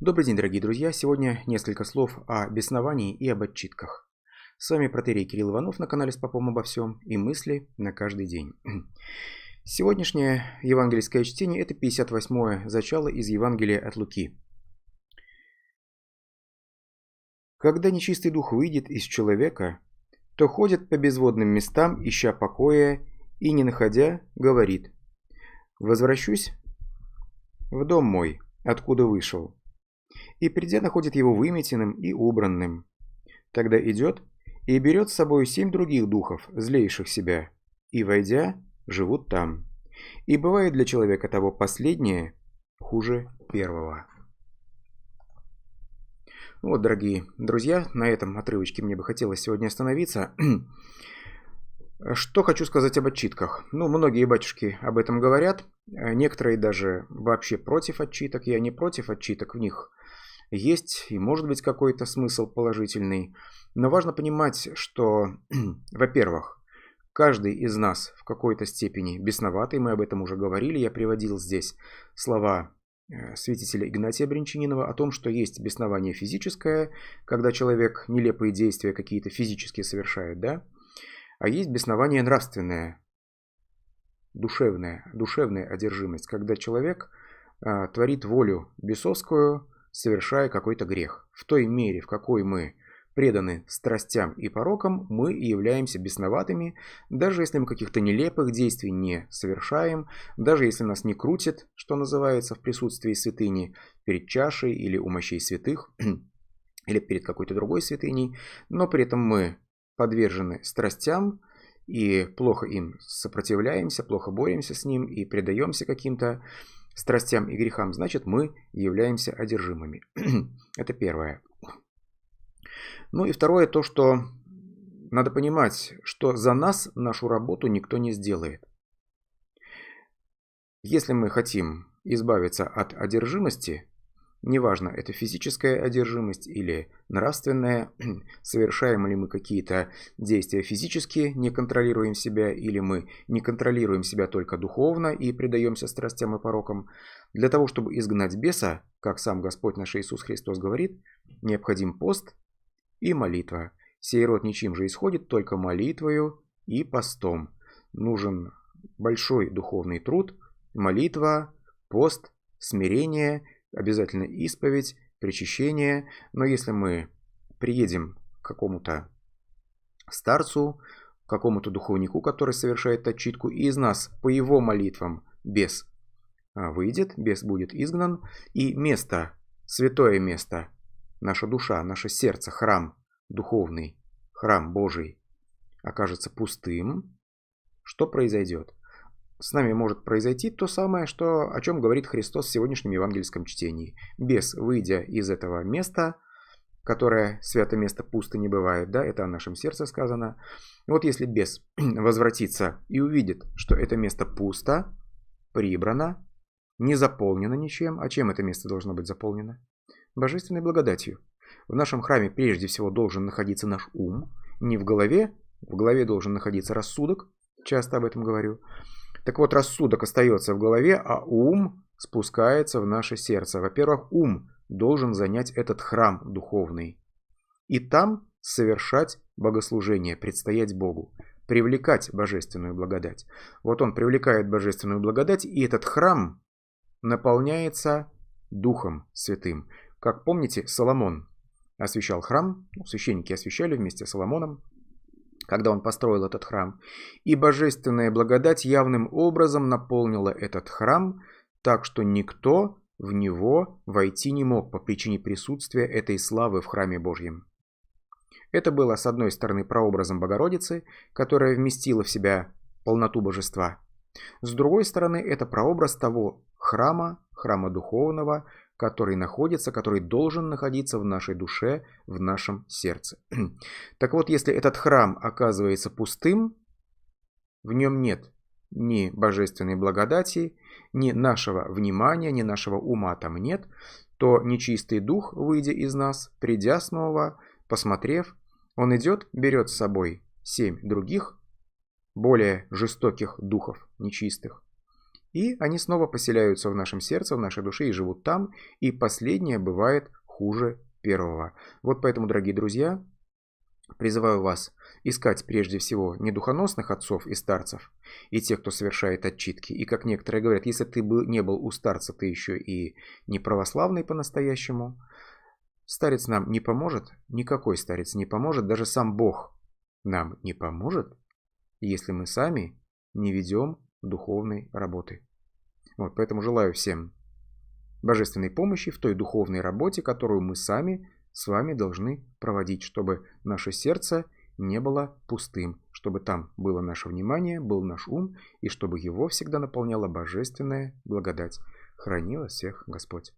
Добрый день, дорогие друзья! Сегодня несколько слов о бесновании и об отчитках. С вами протерей Кирилл Иванов на канале «С попом обо всем» и «Мысли на каждый день». Сегодняшнее евангельское чтение – это 58-е зачало из Евангелия от Луки. «Когда нечистый дух выйдет из человека, то ходит по безводным местам, ища покоя, и, не находя, говорит, «Возвращусь в дом мой, откуда вышел, и придя находит его выметенным и убранным. Тогда идет и берет с собой семь других духов, злейших себя, и, войдя, живут там. И бывает для человека того последнее хуже первого. Ну вот, дорогие друзья, на этом отрывочке мне бы хотелось сегодня остановиться. Что хочу сказать об отчитках. Ну, многие батюшки об этом говорят, некоторые даже вообще против отчиток. Я не против отчиток в них есть и может быть какой-то смысл положительный. Но важно понимать, что, во-первых, каждый из нас в какой-то степени бесноватый, мы об этом уже говорили, я приводил здесь слова э, святителя Игнатия Бринчининова о том, что есть беснование физическое, когда человек нелепые действия какие-то физические совершает, да, а есть беснование нравственное, душевное, душевная одержимость, когда человек э, творит волю бесовскую, совершая какой-то грех. В той мере, в какой мы преданы страстям и порокам, мы являемся бесноватыми, даже если мы каких-то нелепых действий не совершаем, даже если нас не крутит, что называется, в присутствии святыни, перед чашей или у мощей святых, или перед какой-то другой святыней, но при этом мы подвержены страстям и плохо им сопротивляемся, плохо боремся с ним и предаемся каким-то страстям и грехам, значит, мы являемся одержимыми. Это первое. Ну и второе, то, что надо понимать, что за нас нашу работу никто не сделает. Если мы хотим избавиться от одержимости, Неважно, это физическая одержимость или нравственная, совершаем ли мы какие-то действия физически, не контролируем себя, или мы не контролируем себя только духовно и предаемся страстям и порокам. Для того, чтобы изгнать беса, как сам Господь наш Иисус Христос говорит, необходим пост и молитва. Сей род ничем же исходит, только молитвою и постом. Нужен большой духовный труд, молитва, пост, смирение – обязательно исповедь, причащение, но если мы приедем к какому-то старцу, к какому-то духовнику, который совершает отчитку, и из нас по его молитвам без а, выйдет, бес будет изгнан, и место, святое место, наша душа, наше сердце, храм духовный, храм Божий, окажется пустым, что произойдет? С нами может произойти то самое, что, о чем говорит Христос в сегодняшнем евангельском чтении. Без выйдя из этого места, которое свято место пусто не бывает, да, это о нашем сердце сказано. Вот если бес возвратится и увидит, что это место пусто, прибрано, не заполнено ничем, а чем это место должно быть заполнено? Божественной благодатью. В нашем храме прежде всего должен находиться наш ум, не в голове, в голове должен находиться рассудок, часто об этом говорю, так вот, рассудок остается в голове, а ум спускается в наше сердце. Во-первых, ум должен занять этот храм духовный. И там совершать богослужение, предстоять Богу, привлекать божественную благодать. Вот он привлекает божественную благодать, и этот храм наполняется Духом Святым. Как помните, Соломон освещал храм, ну, священники освещали вместе с Соломоном, когда он построил этот храм, и божественная благодать явным образом наполнила этот храм, так что никто в него войти не мог по причине присутствия этой славы в храме Божьем. Это было, с одной стороны, прообразом Богородицы, которая вместила в себя полноту божества. С другой стороны, это прообраз того храма, храма духовного, который находится, который должен находиться в нашей душе, в нашем сердце. так вот, если этот храм оказывается пустым, в нем нет ни божественной благодати, ни нашего внимания, ни нашего ума там нет, то нечистый дух, выйдя из нас, придя снова, посмотрев, он идет, берет с собой семь других, более жестоких духов нечистых, и они снова поселяются в нашем сердце, в нашей душе и живут там. И последнее бывает хуже первого. Вот поэтому, дорогие друзья, призываю вас искать прежде всего не духоносных отцов и старцев, и тех, кто совершает отчитки. И как некоторые говорят, если ты бы не был у старца, ты еще и не православный по-настоящему. Старец нам не поможет, никакой старец не поможет, даже сам Бог нам не поможет, если мы сами не ведем духовной работы. Вот, поэтому желаю всем божественной помощи в той духовной работе, которую мы сами с вами должны проводить, чтобы наше сердце не было пустым, чтобы там было наше внимание, был наш ум, и чтобы его всегда наполняла божественная благодать. Храни вас всех Господь.